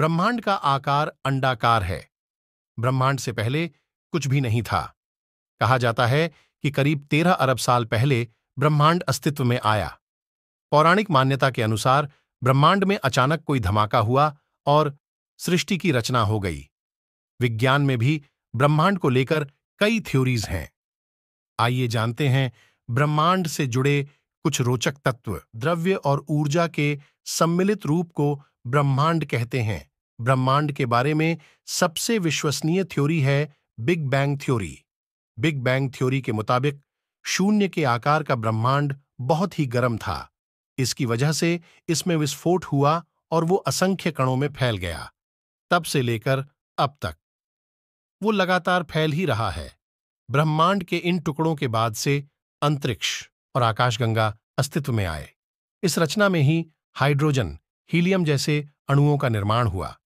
ब्रह्मांड का आकार अंडाकार है ब्रह्मांड से पहले कुछ भी नहीं था कहा जाता है कि करीब तेरह अरब साल पहले ब्रह्मांड अस्तित्व में आया पौराणिक मान्यता के अनुसार ब्रह्मांड में अचानक कोई धमाका हुआ और सृष्टि की रचना हो गई विज्ञान में भी ब्रह्मांड को लेकर कई थ्योरीज हैं आइए जानते हैं ब्रह्मांड से जुड़े कुछ रोचक तत्व द्रव्य और ऊर्जा के सम्मिलित रूप को ब्रह्मांड कहते हैं ब्रह्मांड के बारे में सबसे विश्वसनीय थ्योरी है big bang theory big bang theory के मुताबिक शून्य के आकार का ब्रह्मांड बहुत ही गर्म था इसकी वजह से इसमें विस्फोट हुआ और वो असंख्य कणों में फैल गया तब से लेकर अब तक वो लगातार फैल ही रहा है ब्रह्मांड के इन टुकड़ों के बाद से अंतरिक्ष और आकाशगंगा अस्तित्व में आए इस रचना में ही हाइड्रोजन हीलियम जैसे अणुओं का निर्माण हुआ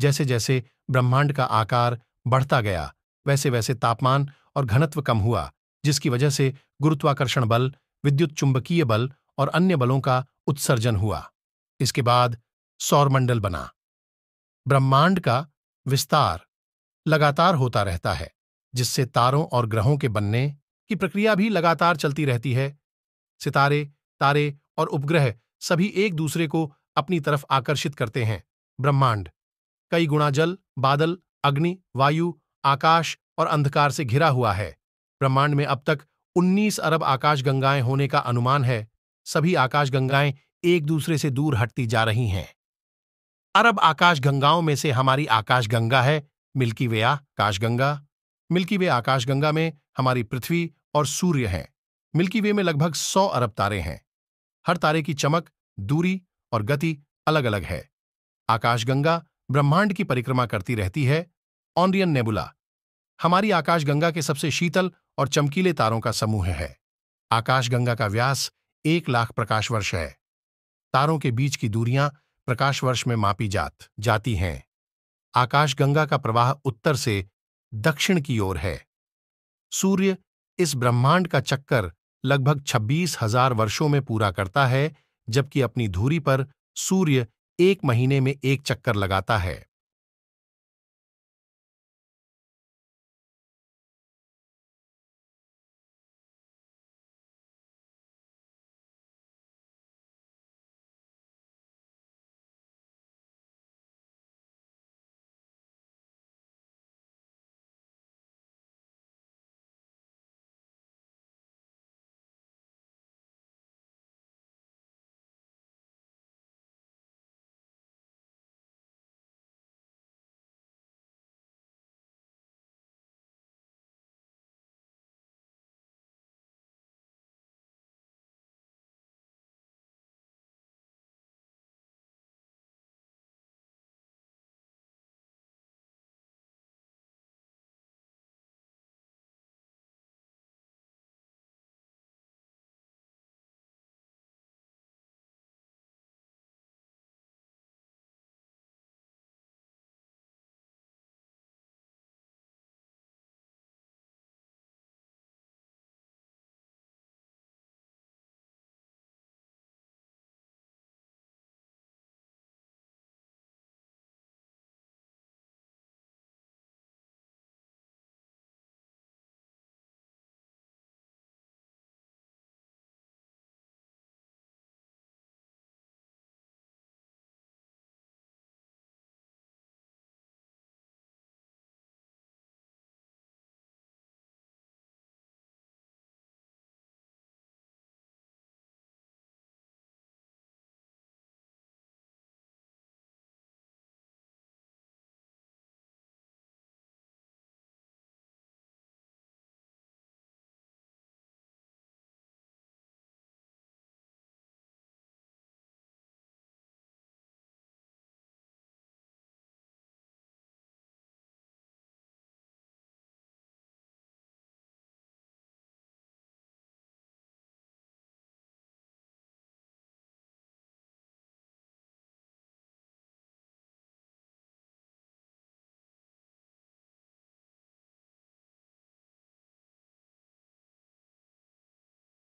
जैसे जैसे ब्रह्मांड का आकार बढ़ता गया वैसे वैसे तापमान और घनत्व कम हुआ जिसकी वजह से गुरुत्वाकर्षण बल विद्युत चुंबकीय बल और अन्य बलों का उत्सर्जन हुआ इसके बाद सौरमंडल बना ब्रह्मांड का विस्तार लगातार होता रहता है जिससे तारों और ग्रहों के बनने की प्रक्रिया भी लगातार चलती रहती है सितारे तारे और उपग्रह सभी एक दूसरे को अपनी तरफ आकर्षित करते हैं ब्रह्मांड कई गुणा जल बादल अग्नि वायु आकाश और अंधकार से घिरा हुआ है ब्रह्मांड में अब तक 19 अरब आकाशगंगाएं होने का अनुमान है सभी आकाशगंगाएं एक दूसरे से दूर हटती जा रही हैं अरब आकाशगंगाओं में से हमारी आकाशगंगा है मिल्की वे आकाशगंगा मिल्की वे आकाशगंगा में हमारी पृथ्वी और सूर्य हैं मिल्की वे में लगभग सौ अरब तारे हैं हर तारे की चमक दूरी और गति अलग अलग है आकाशगंगा ब्रह्मांड की परिक्रमा करती रहती है ऑनरियन नेबुला हमारी आकाशगंगा के सबसे शीतल और चमकीले तारों का समूह है आकाशगंगा का व्यास एक लाख प्रकाश वर्ष है तारों के बीच की दूरियां प्रकाश वर्ष में मापी जात जाती हैं आकाशगंगा का प्रवाह उत्तर से दक्षिण की ओर है सूर्य इस ब्रह्मांड का चक्कर लगभग छब्बीस हजार वर्षों में पूरा करता है जबकि अपनी धूरी पर सूर्य एक महीने में एक चक्कर लगाता है